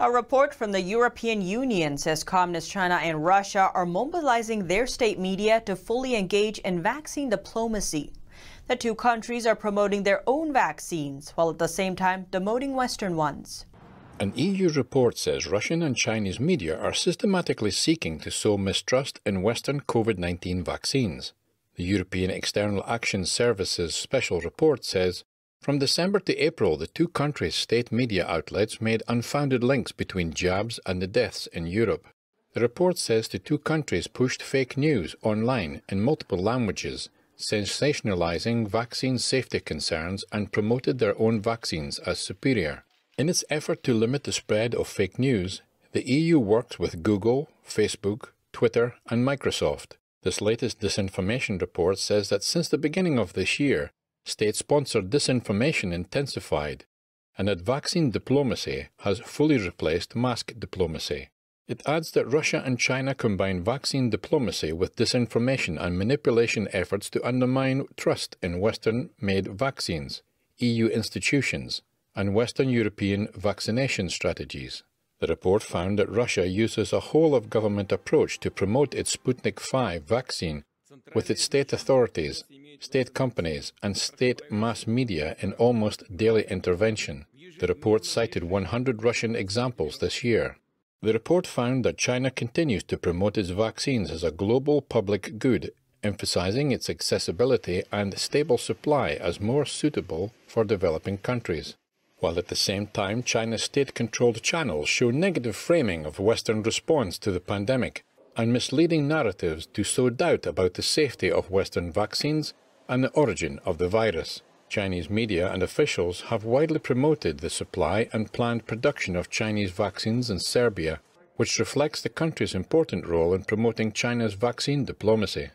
A report from the European Union says Communist China and Russia are mobilizing their state media to fully engage in vaccine diplomacy. The two countries are promoting their own vaccines while at the same time demoting Western ones. An EU report says Russian and Chinese media are systematically seeking to sow mistrust in Western COVID 19 vaccines. The European External Action Service's special report says from December to April, the two countries' state media outlets made unfounded links between jabs and the deaths in Europe. The report says the two countries pushed fake news online in multiple languages, sensationalizing vaccine safety concerns and promoted their own vaccines as superior. In its effort to limit the spread of fake news, the EU works with Google, Facebook, Twitter, and Microsoft. This latest disinformation report says that since the beginning of this year, State-sponsored disinformation intensified, and that vaccine diplomacy has fully replaced mask diplomacy. It adds that Russia and China combine vaccine diplomacy with disinformation and manipulation efforts to undermine trust in Western made vaccines, EU institutions, and Western European vaccination strategies. The report found that Russia uses a whole of government approach to promote its Sputnik V vaccine with its state authorities state companies, and state mass media in almost daily intervention. The report cited 100 Russian examples this year. The report found that China continues to promote its vaccines as a global public good, emphasizing its accessibility and stable supply as more suitable for developing countries while at the same time China's state-controlled channels show negative framing of Western response to the pandemic and misleading narratives to sow doubt about the safety of Western vaccines and the origin of the virus. Chinese media and officials have widely promoted the supply and planned production of Chinese vaccines in Serbia, which reflects the country's important role in promoting China's vaccine diplomacy.